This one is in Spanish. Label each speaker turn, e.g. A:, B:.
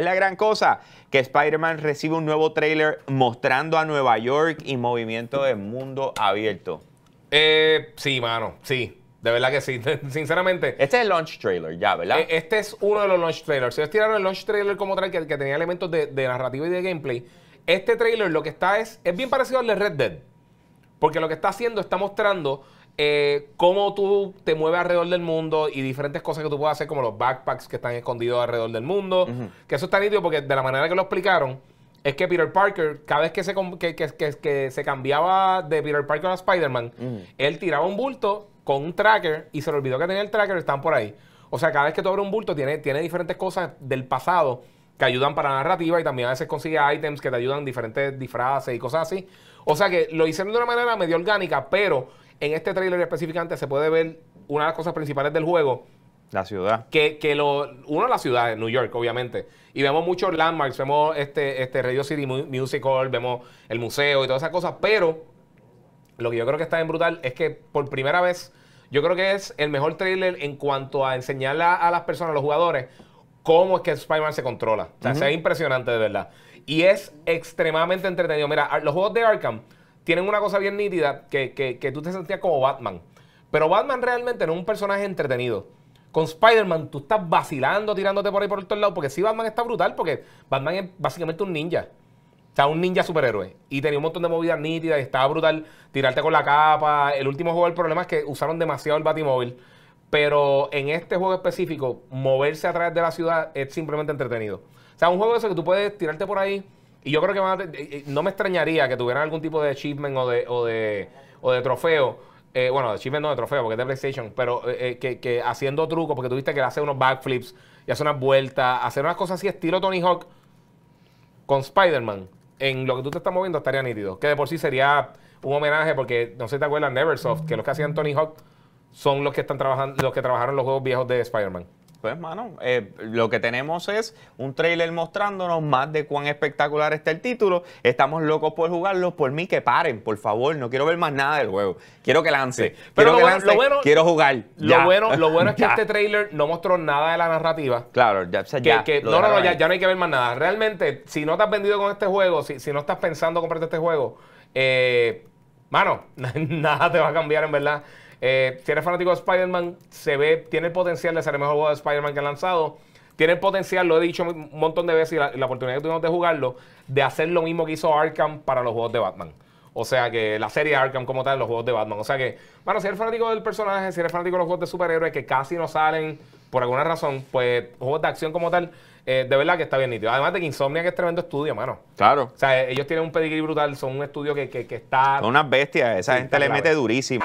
A: es la gran cosa que Spider-Man recibe un nuevo trailer mostrando a Nueva York y
B: movimiento de mundo abierto. Eh, sí, mano, sí. De verdad que sí, sinceramente. Este es el launch trailer, ya, ¿verdad? E-, este es uno de los launch trailers. Si ustedes tiraron el launch trailer como trailer que, tenía elementos de, de, narrativa y de gameplay, este trailer lo que está es. Es bien parecido al de Red Dead. Porque lo que está haciendo está mostrando eh, cómo tú te mueves alrededor del mundo y diferentes cosas que tú puedes hacer, como los backpacks que están escondidos alrededor del mundo. Que eso está nítido porque de la manera que lo explicaron, es que Peter Parker, cada vez que se, cambiaba de Peter Parker a Spider-Man, él tiraba un bulto con un tracker y se le olvidó que tenía el tracker, están por ahí. O sea, cada vez que tú abres un bulto, tiene, tiene diferentes cosas del pasado que ayudan para la narrativa y también a veces consigue ítems que te ayudan diferentes disfraces y cosas así. O sea que lo hicieron de una manera medio orgánica, pero en este trailer específicamente se puede ver una de las cosas principales del juego. La ciudad. Que, que lo, uno la ciudad, New York, obviamente. Y vemos muchos landmarks, vemos este, este Radio City Musical, vemos el museo y todas esas cosas. Pero lo que yo creo que está en brutal es que por primera vez, yo creo que es el mejor tráiler en cuanto a enseñarle a, las personas, a los jugadores, cómo es que Spider-Man se controla. O sea, es impresionante de verdad. Y es extremadamente entretenido. Mira, los juegos de Arkham tienen una cosa bien nítida, que, tú te sentías como Batman. Pero Batman realmente no es un personaje entretenido. Con Spider-Man tú estás vacilando, tirándote por ahí por otro lado, porque sí, Batman está brutal, porque Batman es básicamente un ninja. O sea, un ninja superhéroe. Y tenía un montón de movidas nítidas y estaba brutal tirarte con la capa. El último juego, el problema es que usaron demasiado el Batimóvil. Pero en este juego específico, moverse a través de la ciudad es simplemente entretenido. O sea, un juego de eso que tú puedes tirarte por ahí, y yo creo que eh, eh, no me extrañaría que tuvieran algún tipo de achievement o de, o de, o de trofeo. Eh, bueno, de achievement no de trofeo, porque es de PlayStation, pero que, haciendo trucos, porque tuviste que hace unos backflips y hace unas vueltas, hacer unas cosas así estilo Tony Hawk con Spider-Man, en lo que tú te estás moviendo estaría nítido. Que de por sí sería un homenaje, porque no sé si te acuerdas, Neversoft, que los que hacían Tony Hawk son los que están trabajando, los que trabajaron los juegos viejos de Spider-Man. Pues, mano, eh, lo que tenemos es un trailer
A: mostrándonos más de cuán espectacular está el título. Estamos locos por jugarlo. Por mí, que paren, por favor. No quiero ver más nada del juego. Quiero que lance. Pero quiero bueno, quiero jugar. Lo bueno, lo bueno es que este
B: trailer no mostró nada de la narrativa. Claro, ya. ya no, no, ya, no hay que ver más nada. Realmente, si no te has vendido con este juego, si, no estás pensando comprarte este juego, eh, mano, nada te va a cambiar en verdad. Eh, si eres fanático de Spider-Man, se ve, tiene el potencial de ser el mejor juego de Spider-Man que han lanzado. Tiene el potencial, lo he dicho un montón de veces y la, oportunidad que tuvimos de jugarlo, de hacer lo mismo que hizo Arkham para los juegos de Batman. O sea que la serie Arkham como tal, los juegos de Batman. O sea que, bueno, si eres fanático del personaje, si eres fanático de los juegos de superhéroes que casi no salen por alguna razón, pues juegos de acción como tal, eh, de verdad que está bien nítido. Además de que Insomnia que es tremendo estudio, mano. Claro. O sea, ellos tienen un pedigree brutal, son un estudio que, que está... Son unas bestias, esa gente le mete durísimo.